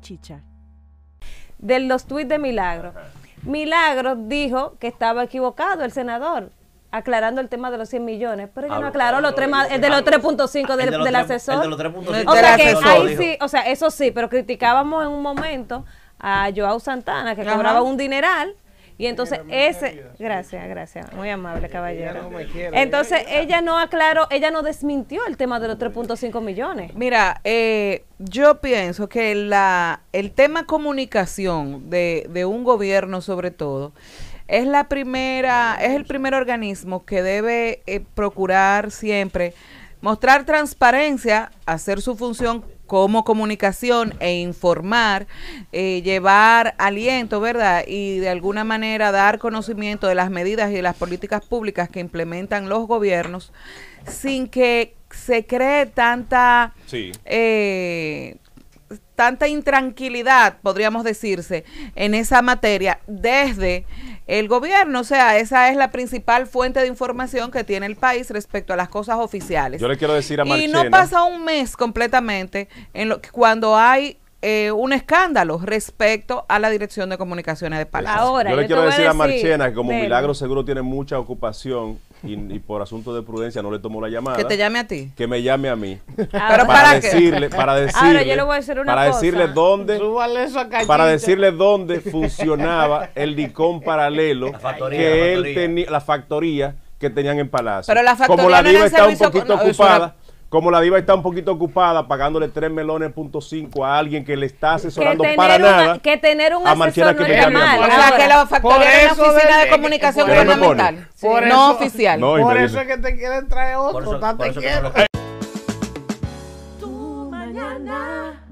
Chicha. De los tuits de Milagro. Milagro dijo que estaba equivocado el senador aclarando el tema de los 100 millones, pero ella no ah, aclaró los tres de los 3.5 del, asesor. O sea, sí, o sea, eso sí, pero criticábamos en un momento a Joao Santana que cobraba un dineral y entonces ese, gracias, gracias, muy amable caballero. Entonces ella no aclaró, ella no desmintió el tema de los 3.5 millones. Mira, eh, yo pienso que la, el tema comunicación de, de un gobierno sobre todo es la primera, es el primer organismo que debe eh, procurar siempre mostrar transparencia, hacer su función como comunicación e informar, eh, llevar aliento, ¿verdad? Y de alguna manera dar conocimiento de las medidas y de las políticas públicas que implementan los gobiernos sin que se cree tanta... Eh, tanta intranquilidad, podríamos decirse, en esa materia desde el gobierno. O sea, esa es la principal fuente de información que tiene el país respecto a las cosas oficiales. Yo le quiero decir a Y no pasa un mes completamente en lo que cuando hay eh, un escándalo respecto a la Dirección de Comunicaciones de Palacio. yo le quiero decir a, Marchena que como Milagro seguro tiene mucha ocupación y, por asunto de prudencia no le tomó la llamada. Que te llame a ti. Que me llame a mí. para, decirle, para decirle, Ahora, yo le voy para decirle dónde, para decirle dónde funcionaba el licón paralelo factoría, que él tenía, la factoría que tenían en Palacio. Pero la factoría Como la diva está un poquito ocupada como la diva está un poquito ocupada pagándole 3 cinco a alguien que le está asesorando para nada. Que tener un a asesor no que es mal. O sea, que la factoría de la oficina de, comunicación gubernamental. no oficial. por eso es que te quieren traer otro. Por eso, Tu mañana.